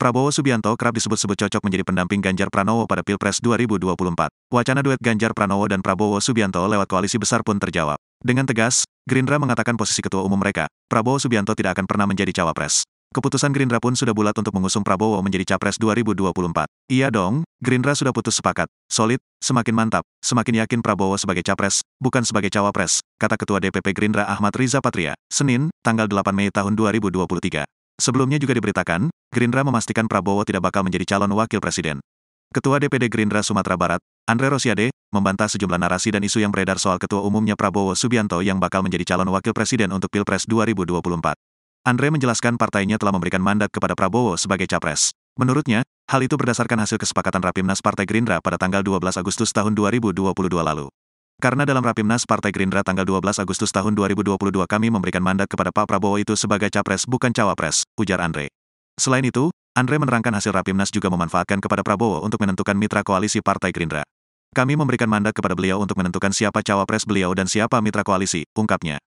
Prabowo Subianto kerap disebut-sebut cocok menjadi pendamping Ganjar Pranowo pada Pilpres 2024. Wacana duet Ganjar Pranowo dan Prabowo Subianto lewat koalisi besar pun terjawab. Dengan tegas, Gerindra mengatakan posisi ketua umum mereka, Prabowo Subianto tidak akan pernah menjadi cawapres. Keputusan Gerindra pun sudah bulat untuk mengusung Prabowo menjadi capres 2024. Iya dong, Gerindra sudah putus sepakat, solid, semakin mantap, semakin yakin Prabowo sebagai capres, bukan sebagai cawapres, kata Ketua DPP Gerindra Ahmad Riza Patria, Senin, tanggal 8 Mei tahun 2023. Sebelumnya juga diberitakan, Gerindra memastikan Prabowo tidak bakal menjadi calon wakil presiden. Ketua DPD Gerindra Sumatera Barat, Andre Rosiade, membantah sejumlah narasi dan isu yang beredar soal ketua umumnya Prabowo Subianto yang bakal menjadi calon wakil presiden untuk Pilpres 2024. Andre menjelaskan partainya telah memberikan mandat kepada Prabowo sebagai capres. Menurutnya, hal itu berdasarkan hasil kesepakatan Rapimnas Partai Gerindra pada tanggal 12 Agustus tahun 2022 lalu. Karena dalam Rapimnas Partai Gerindra tanggal 12 Agustus tahun 2022 kami memberikan mandat kepada Pak Prabowo itu sebagai capres bukan cawapres, ujar Andre. Selain itu, Andre menerangkan hasil Rapimnas juga memanfaatkan kepada Prabowo untuk menentukan mitra koalisi Partai Gerindra. Kami memberikan mandat kepada beliau untuk menentukan siapa cawapres beliau dan siapa mitra koalisi, ungkapnya.